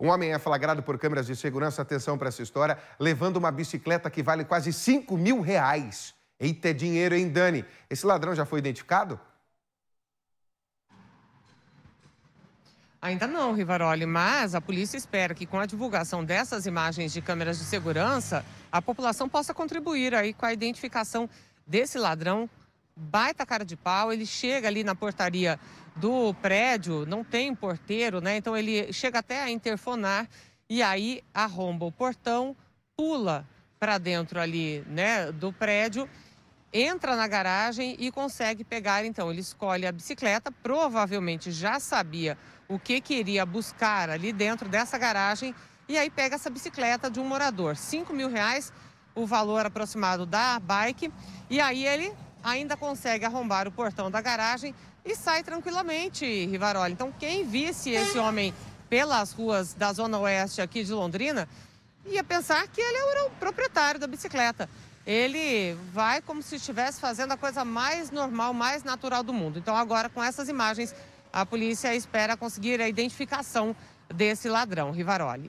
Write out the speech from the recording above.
Um homem é flagrado por câmeras de segurança, atenção para essa história, levando uma bicicleta que vale quase 5 mil reais. Eita, é dinheiro, hein, Dani? Esse ladrão já foi identificado? Ainda não, Rivaroli, mas a polícia espera que com a divulgação dessas imagens de câmeras de segurança, a população possa contribuir aí com a identificação desse ladrão baita cara de pau. Ele chega ali na portaria do prédio, não tem porteiro, né? Então ele chega até a interfonar e aí arromba o portão, pula para dentro ali, né, do prédio, entra na garagem e consegue pegar. Então ele escolhe a bicicleta, provavelmente já sabia o que queria buscar ali dentro dessa garagem e aí pega essa bicicleta de um morador, cinco mil reais o valor aproximado da bike e aí ele ainda consegue arrombar o portão da garagem e sai tranquilamente, Rivaroli. Então, quem visse esse homem pelas ruas da Zona Oeste aqui de Londrina ia pensar que ele era o proprietário da bicicleta. Ele vai como se estivesse fazendo a coisa mais normal, mais natural do mundo. Então, agora, com essas imagens, a polícia espera conseguir a identificação desse ladrão, Rivaroli.